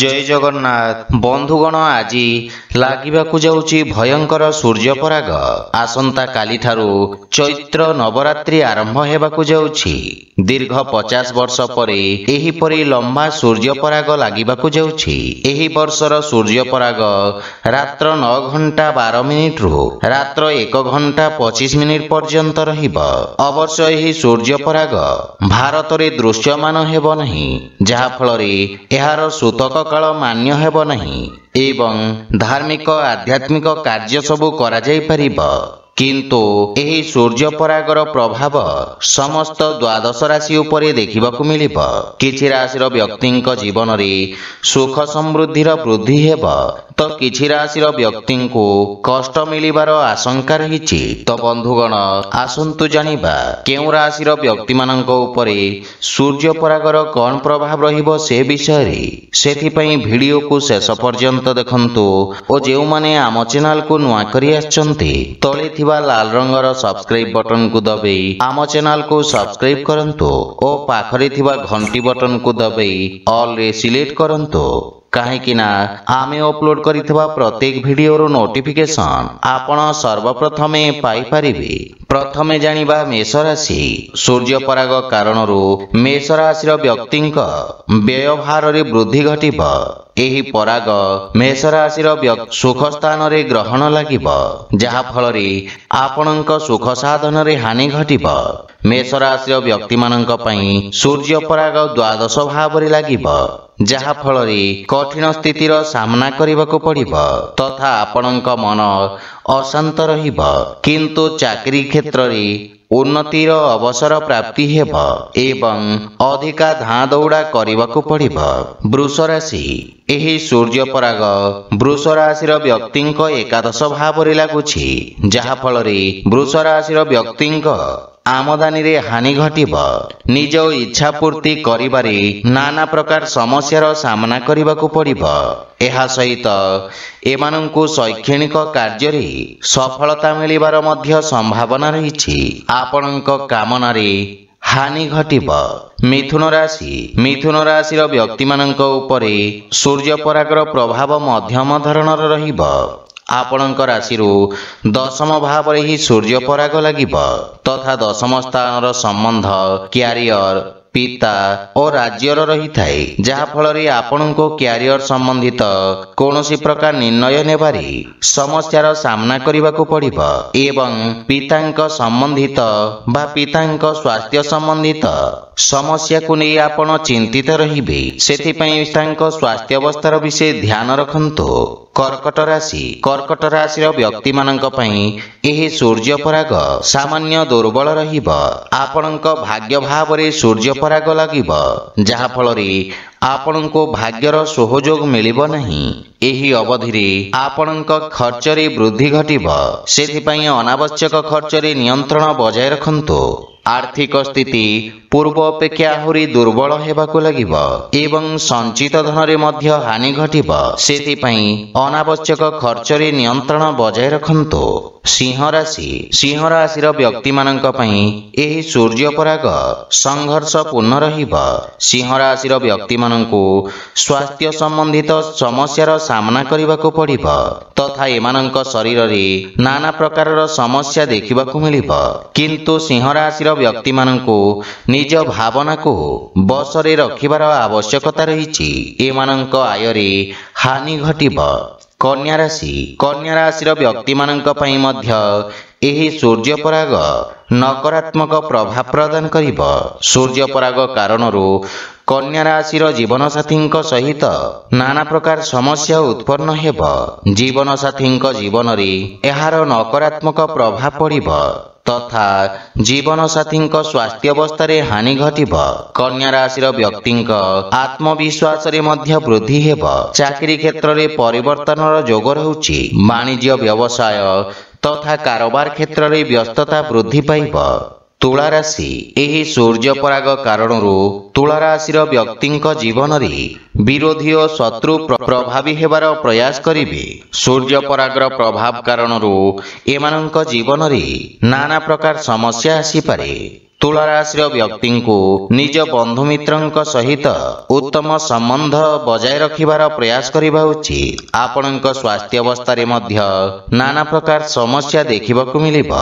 ଜୟ ଜଗନ୍ନାଥ ବନ୍ଧୁଗଣ ଆଜି ଲାଗିବାକୁ ଯାଉଛି ଭୟଙ୍କର ସୂର୍ଯ୍ୟପରାଗ ଆସନ୍ତାକାଲିଠାରୁ ଚୈତ୍ର ନବରାତ୍ରି ଆରମ୍ଭ ହେବାକୁ ଯାଉଛି ଦୀର୍ଘ ପଚାଶ ବର୍ଷ ପରେ ଏହିପରି ଲମ୍ବା ସୂର୍ଯ୍ୟପରାଗ ଲାଗିବାକୁ ଯାଉଛି ଏହି ବର୍ଷର ସୂର୍ଯ୍ୟପରାଗ ରାତ୍ର ନଅ ଘଣ୍ଟା ବାର ମିନିଟ୍ରୁ ରାତ୍ର ଏକ ଘଣ୍ଟା ପଚିଶ ମିନିଟ୍ ପର୍ଯ୍ୟନ୍ତ ରହିବ ଅବଶ୍ୟ ଏହି ସୂର୍ଯ୍ୟପରାଗ ଭାରତରେ ଦୃଶ୍ୟମାନ ହେବ ନାହିଁ ଯାହାଫଳରେ ଏହାର ସୂତକ କାଳ ମାନ୍ୟ ହେବ ନାହିଁ ଏବଂ ଧାର୍ମିକ ଆଧ୍ୟାତ୍ମିକ କାର୍ଯ୍ୟ ସବୁ କରାଯାଇପାରିବ କିନ୍ତୁ ଏହି ସୂର୍ଯ୍ୟପରାଗର ପ୍ରଭାବ ସମସ୍ତ ଦ୍ୱାଦଶ ରାଶି ଉପରେ ଦେଖିବାକୁ ମିଳିବ କିଛି ରାଶିର ବ୍ୟକ୍ତିଙ୍କ ଜୀବନରେ ସୁଖ ସମୃଦ୍ଧିର ବୃଦ୍ଧି ହେବ ତ କିଛି ରାଶିର ବ୍ୟକ୍ତିଙ୍କୁ କଷ୍ଟ ମିଳିବାର ଆଶଙ୍କା ରହିଛି ତ ବନ୍ଧୁଗଣ ଆସନ୍ତୁ ଜାଣିବା କେଉଁ ରାଶିର ବ୍ୟକ୍ତିମାନଙ୍କ ଉପରେ ସୂର୍ଯ୍ୟପରାଗର କ'ଣ ପ୍ରଭାବ ରହିବ ସେ ବିଷୟରେ ସେଥିପାଇଁ ଭିଡ଼ିଓକୁ ଶେଷ ପର୍ଯ୍ୟନ୍ତ ଦେଖନ୍ତୁ ଓ ଯେଉଁମାନେ ଆମ ଚ୍ୟାନେଲକୁ ନୂଆ କରି ଆସିଛନ୍ତି ତଳେ ଥିବା लाल रंगर सब्सक्राइब बटन को दबै आम को सब्सक्राइब ओ पाखरे बटन बटन बटनको ऑल रे सिलेक्ट गरु କାହିଁକିନା ଆମେ ଅପଲୋଡ଼ କରିଥିବା ପ୍ରତ୍ୟେକ ଭିଡ଼ିଓର ନୋଟିଫିକେସନ୍ ଆପଣ ସର୍ବପ୍ରଥମେ ପାଇପାରିବେ ପ୍ରଥମେ ଜାଣିବା ମେଷ ରାଶି ସୂର୍ଯ୍ୟ ପରାଗ କାରଣରୁ ମେଷ ରାଶିର ବ୍ୟକ୍ତିଙ୍କ ବ୍ୟୟଭାରରେ ବୃଦ୍ଧି ଘଟିବ ଏହି ପରାଗ ମେଷ ରାଶିର ସୁଖ ସ୍ଥାନରେ ଗ୍ରହଣ ଲାଗିବ ଯାହାଫଳରେ ଆପଣଙ୍କ ସୁଖ ସାଧନରେ ହାନି ଘଟିବ ମେଷ ରାଶିର ବ୍ୟକ୍ତିମାନଙ୍କ ପାଇଁ ସୂର୍ଯ୍ୟ ପରାଗ ଦ୍ୱାଦଶ ଭାବରେ ଲାଗିବ ଯାହାଫଳରେ କଠିନ ସ୍ଥିତିର ସାମ୍ନା କରିବାକୁ ପଡ଼ିବ ତଥା ଆପଣଙ୍କ ମନ ଅଶାନ୍ତ ରହିବ କିନ୍ତୁ ଚାକିରି କ୍ଷେତ୍ରରେ ଉନ୍ନତିର ଅବସର ପ୍ରାପ୍ତି ହେବ ଏବଂ ଅଧିକା ଧାଁ ଦୌଡ଼ା କରିବାକୁ ପଡ଼ିବ ବୃଷ ରାଶି ଏହି ସୂର୍ଯ୍ୟ ପରାଗ ବୃଷ ରାଶିର ବ୍ୟକ୍ତିଙ୍କ ଏକାଦଶ ଭାବରେ ଲାଗୁଛି ଯାହାଫଳରେ ବୃଷ ରାଶିର ବ୍ୟକ୍ତିଙ୍କ ଆମଦାନୀରେ ହାନି ଘଟିବ ନିଜ ଇଚ୍ଛାପୂର୍ତ୍ତି କରିବାରେ ନାନା ପ୍ରକାର ସମସ୍ୟାର ସାମ୍ନା କରିବାକୁ ପଡ଼ିବ ଏହା ସହିତ ଏମାନଙ୍କୁ ଶୈକ୍ଷଣିକ କାର୍ଯ୍ୟରେ ସଫଳତା ମିଳିବାର ମଧ୍ୟ ସମ୍ଭାବନା ରହିଛି ଆପଣଙ୍କ କାମନାରେ ହାନି ଘଟିବ ମିଥୁନ ରାଶି ମିଥୁନ ରାଶିର ବ୍ୟକ୍ତିମାନଙ୍କ ଉପରେ ସୂର୍ଯ୍ୟପରାଗର ପ୍ରଭାବ ମଧ୍ୟମ ଧରଣର ରହିବ ଆପଣଙ୍କ ରାଶିରୁ ଦଶମ ଭାବରେ ହିଁ ସୂର୍ଯ୍ୟ ପରାଗ ଲାଗିବ ତଥା ଦଶମ ସ୍ଥାନର ସମ୍ବନ୍ଧ କ୍ୟାରିୟର ପିତା ଓ ରାଜ୍ୟର ରହିଥାଏ ଯାହାଫଳରେ ଆପଣଙ୍କୁ କ୍ୟାରିୟର ସମ୍ବନ୍ଧିତ କୌଣସି ପ୍ରକାର ନିର୍ଣ୍ଣୟ ନେବାରେ ସମସ୍ୟାର ସାମ୍ନା କରିବାକୁ ପଡ଼ିବ ଏବଂ ପିତାଙ୍କ ସମ୍ବନ୍ଧିତ ବା ପିତାଙ୍କ ସ୍ୱାସ୍ଥ୍ୟ ସମ୍ବନ୍ଧିତ ସମସ୍ୟାକୁ ନେଇ ଆପଣ ଚିନ୍ତିତ ରହିବେ ସେଥିପାଇଁ ତାଙ୍କ ସ୍ୱାସ୍ଥ୍ୟ ଅବସ୍ଥାର ବିଷୟ ଧ୍ୟାନ ରଖନ୍ତୁ କର୍କଟ ରାଶି କର୍କଟ ରାଶିର ବ୍ୟକ୍ତିମାନଙ୍କ ପାଇଁ ଏହି ସୂର୍ଯ୍ୟ ପରାଗ ସାମାନ୍ୟ ଦୁର୍ବଳ ରହିବ ଆପଣଙ୍କ ଭାଗ୍ୟ ଭାବରେ ସୂର୍ଯ୍ୟ ପରାଗ ଲାଗିବ ଯାହାଫଳରେ ଆପଣଙ୍କୁ ଭାଗ୍ୟର ସହଯୋଗ ମିଳିବ ନାହିଁ ଏହି ଅବଧିରେ ଆପଣଙ୍କ ଖର୍ଚ୍ଚରେ ବୃଦ୍ଧି ଘଟିବ ସେଥିପାଇଁ ଅନାବଶ୍ୟକ ଖର୍ଚ୍ଚରେ ନିୟନ୍ତ୍ରଣ ବଜାୟ ରଖନ୍ତୁ ଆର୍ଥିକ ସ୍ଥିତି ପୂର୍ବ ଅପେକ୍ଷା ଆହୁରି ଦୁର୍ବଳ ହେବାକୁ ଲାଗିବ ଏବଂ ସଞ୍ଚିତ ଧନରେ ମଧ୍ୟ ହାନି ଘଟିବ ସେଥିପାଇଁ ଅନାବଶ୍ୟକ ଖର୍ଚ୍ଚରେ ନିୟନ୍ତ୍ରଣ ବଜାୟ ରଖନ୍ତୁ ସିଂହ ରାଶି ସିଂହ ରାଶିର ବ୍ୟକ୍ତିମାନଙ୍କ ପାଇଁ ଏହି ସୂର୍ଯ୍ୟ ପରାଗ ସଂଘର୍ଷପୂର୍ଣ୍ଣ ରହିବ ସିଂହ ରାଶିର ବ୍ୟକ୍ତିମାନଙ୍କୁ ସ୍ୱାସ୍ଥ୍ୟ ସମ୍ବନ୍ଧିତ ସମସ୍ୟାର ସାମ୍ନା କରିବାକୁ ପଡ଼ିବ ତଥା ଏମାନଙ୍କ ଶରୀରରେ ନାନା ପ୍ରକାରର ସମସ୍ୟା ଦେଖିବାକୁ ମିଳିବ କିନ୍ତୁ ସିଂହ ରାଶିର ବ୍ୟକ୍ତିମାନଙ୍କୁ ନିଜ ଭାବନାକୁ ବସରେ ରଖିବାର ଆବଶ୍ୟକତା ରହିଛି ଏମାନଙ୍କ ଆୟରେ ହାନି ଘଟିବ କନ୍ୟା ରାଶି କନ୍ୟା ରାଶିର ବ୍ୟକ୍ତିମାନଙ୍କ ପାଇଁ ମଧ୍ୟ ଏହି ସୂର୍ଯ୍ୟପରାଗ ନକାରାତ୍ମକ ପ୍ରଭାବ ପ୍ରଦାନ କରିବ ସୂର୍ଯ୍ୟପରାଗ କାରଣରୁ କନ୍ୟା ରାଶିର ଜୀବନସାଥୀଙ୍କ ସହିତ ନାନା ପ୍ରକାର ସମସ୍ୟା ଉତ୍ପନ୍ନ ହେବ ଜୀବନସାଥୀଙ୍କ ଜୀବନରେ ଏହାର ନକାରାତ୍ମକ ପ୍ରଭାବ ପଡ଼ିବ তথা ଜୀବନସାଥୀଙ୍କ ସ୍ୱାସ୍ଥ୍ୟାବସ୍ଥାରେ ହାନି ଘଟିବ କନ୍ୟା ରାଶିର ବ୍ୟକ୍ତିଙ୍କ ଆତ୍ମବିଶ୍ୱାସରେ ମଧ୍ୟ ବୃଦ୍ଧି ହେବ ଚାକିରି କ୍ଷେତ୍ରରେ ପରିବର୍ତ୍ତନର ଯୋଗ ରହୁଛି ବାଣିଜ୍ୟ ବ୍ୟବସାୟ ତଥା କାରବାର କ୍ଷେତ୍ରରେ ବ୍ୟସ୍ତତା ବୃଦ୍ଧି ପାଇବ ତୁଳାରାଶି ଏହି ସୂର୍ଯ୍ୟପରାଗ କାରଣରୁ ତୁଳାରାଶିର ବ୍ୟକ୍ତିଙ୍କ ଜୀବନରେ ବିରୋଧୀ ଓ ଶତ୍ରୁ ପ୍ରଭାବୀ ହେବାର ପ୍ରୟାସ କରିବେ ସୂର୍ଯ୍ୟପରାଗର ପ୍ରଭାବ କାରଣରୁ ଏମାନଙ୍କ ଜୀବନରେ ନାନା ପ୍ରକାର ସମସ୍ୟା ଆସିପାରେ ତୁଳାରାଶିର ବ୍ୟକ୍ତିଙ୍କୁ ନିଜ ବନ୍ଧୁମିତ୍ରଙ୍କ ସହିତ ଉତ୍ତମ ସମ୍ବନ୍ଧ ବଜାୟ ରଖିବାର ପ୍ରୟାସ କରିବା ଉଚିତ ଆପଣଙ୍କ ସ୍ୱାସ୍ଥ୍ୟ ଅବସ୍ଥାରେ ମଧ୍ୟ ନାନା ପ୍ରକାର ସମସ୍ୟା ଦେଖିବାକୁ ମିଳିବ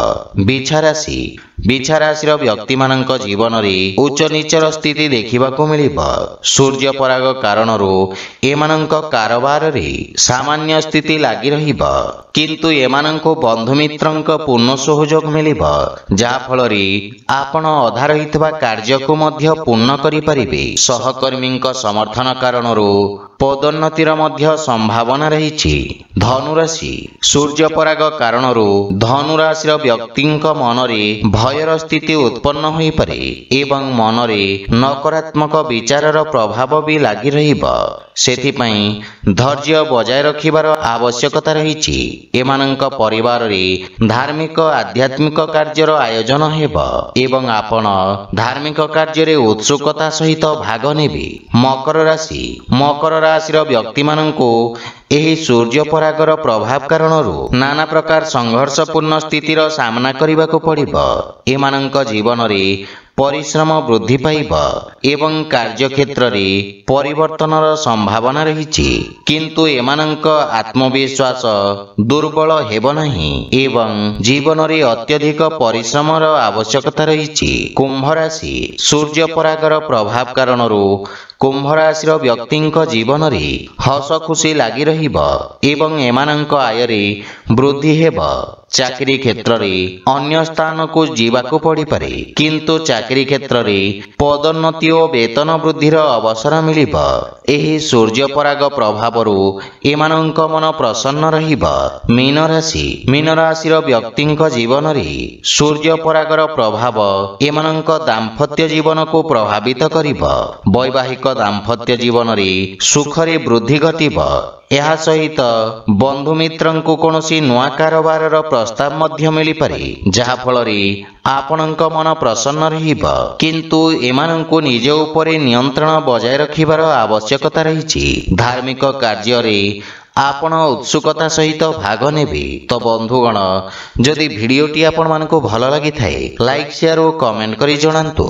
ବିଛାରାଶି ବିଛା ରାଶିର ବ୍ୟକ୍ତିମାନଙ୍କ ଜୀବନରେ ଉଚ୍ଚ ନୀଚର ସ୍ଥିତି ଦେଖିବାକୁ ମିଳିବ ସୂର୍ଯ୍ୟ ପରାଗ କାରଣରୁ ଏମାନଙ୍କ କାରବାରରେ ସାମାନ୍ୟ ସ୍ଥିତି ଲାଗି ରହିବ କିନ୍ତୁ ଏମାନଙ୍କୁ ବନ୍ଧୁମିତ୍ରଙ୍କ ପୂର୍ଣ୍ଣ ସହଯୋଗ ମିଳିବ ଯାହାଫଳରେ ଆପଣ ଅଧା ରହିଥିବା କାର୍ଯ୍ୟକୁ ମଧ୍ୟ ପୂର୍ଣ୍ଣ କରିପାରିବେ ସହକର୍ମୀଙ୍କ ସମର୍ଥନ କାରଣରୁ ପଦୋନ୍ନତିର ମଧ୍ୟ ସମ୍ଭାବନା ରହିଛି ଧନୁରାଶି ସୂର୍ଯ୍ୟପରାଗ କାରଣରୁ ଧନୁରାଶିର ବ୍ୟକ୍ତିଙ୍କ ମନରେ ଭୟର ସ୍ଥିତି ଉତ୍ପନ୍ନ ହୋଇପାରେ ଏବଂ ମନରେ ନକାରାତ୍ମକ ବିଚାରର ପ୍ରଭାବ ବି ଲାଗି ରହିବ ସେଥିପାଇଁ ଧୈର୍ଯ୍ୟ ବଜାୟ ରଖିବାର ଆବଶ୍ୟକତା ରହିଛି ଏମାନଙ୍କ ପରିବାରରେ ଧାର୍ମିକ ଆଧ୍ୟାତ୍ମିକ କାର୍ଯ୍ୟର ଆୟୋଜନ ହେବ ଏବଂ ଆପଣ ଧାର୍ମିକ କାର୍ଯ୍ୟରେ ଉତ୍ସୁକତା ସହିତ ଭାଗ ନେବେ ମକର ରାଶି ମକର ରାଶିର ବ୍ୟକ୍ତିମାନଙ୍କୁ ଏହି ସୂର୍ଯ୍ୟପରାଗର ପ୍ରଭାବ କାରଣରୁ ନାନା ପ୍ରକାର ସଂଘର୍ଷପୂର୍ଣ୍ଣ ସ୍ଥିତିର ସାମ୍ନା କରିବାକୁ ପଡ଼ିବ ଏମାନଙ୍କ ଜୀବନରେ ପରିଶ୍ରମ ବୃଦ୍ଧି ପାଇବ ଏବଂ କାର୍ଯ୍ୟକ୍ଷେତ୍ରରେ ପରିବର୍ତ୍ତନର ସମ୍ଭାବନା ରହିଛି କିନ୍ତୁ ଏମାନଙ୍କ ଆତ୍ମବିଶ୍ୱାସ ଦୁର୍ବଳ ହେବ ନାହିଁ ଏବଂ ଜୀବନରେ ଅତ୍ୟଧିକ ପରିଶ୍ରମର ଆବଶ୍ୟକତା ରହିଛି କୁମ୍ଭ କୁମ୍ଭରାଶି ସୂର୍ଯ୍ୟପରାଗର ପ୍ରଭାବ କାରଣରୁ କୁମ୍ଭ ରାଶିର ବ୍ୟକ୍ତିଙ୍କ ଜୀବନରେ ହସ ଖୁସି ଲାଗି ରହିବ ଏବଂ ଏମାନଙ୍କ ଆୟରେ ବୃଦ୍ଧି ହେବ ଚାକିରି କ୍ଷେତ୍ରରେ ଅନ୍ୟ ସ୍ଥାନକୁ ଯିବାକୁ ପଡ଼ିପାରେ କିନ୍ତୁ ଚାକିରି କ୍ଷେତ୍ରରେ ପଦୋନ୍ନତି ଓ ବେତନ ବୃଦ୍ଧିର ଅବସର ମିଳିବ ଏହି ସୂର୍ଯ୍ୟପରାଗ ପ୍ରଭାବରୁ ଏମାନଙ୍କ ମନ ପ୍ରସନ୍ନ ରହିବ ମୀନ ରାଶି ମୀନ ରାଶିର ବ୍ୟକ୍ତିଙ୍କ ଜୀବନରେ ସୂର୍ଯ୍ୟପରାଗର ପ୍ରଭାବ ଏମାନଙ୍କ ଦାମ୍ପତ୍ୟ ଜୀବନକୁ ପ୍ରଭାବିତ କରିବ ବୈବାହିକ ଦାମ୍ପତ୍ୟ ଜୀବନରେ ସୁଖରେ ବୃଦ୍ଧି ଘଟିବ ଏହା ସହିତ ବନ୍ଧୁମିତ୍ରଙ୍କୁ କୌଣସି ନୂଆ କାରବାରର ପ୍ରସ୍ତାବ ମଧ୍ୟ ମିଳିପାରେ ଯାହାଫଳରେ ଆପଣଙ୍କ ମନ ପ୍ରସନ୍ନ ରହିବ କିନ୍ତୁ ଏମାନଙ୍କୁ ନିଜ ଉପରେ ନିୟନ୍ତ୍ରଣ ବଜାୟ ରଖିବାର ଆବଶ୍ୟକତା ରହିଛି ଧାର୍ମିକ କାର୍ଯ୍ୟରେ ଆପଣ ଉତ୍ସୁକତା ସହିତ ଭାଗ ନେବେ ତ ବନ୍ଧୁଗଣ ଯଦି ଭିଡ଼ିଓଟି ଆପଣମାନଙ୍କୁ ଭଲ ଲାଗିଥାଏ ଲାଇକ୍ ସେୟାର ଓ କମେଣ୍ଟ କରି ଜଣାନ୍ତୁ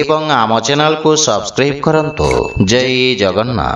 ଏବଂ ଆମ ଚ୍ୟାନେଲକୁ ସବସ୍କ୍ରାଇବ୍ କରନ୍ତୁ ଜୟ ଜଗନ୍ନାଥ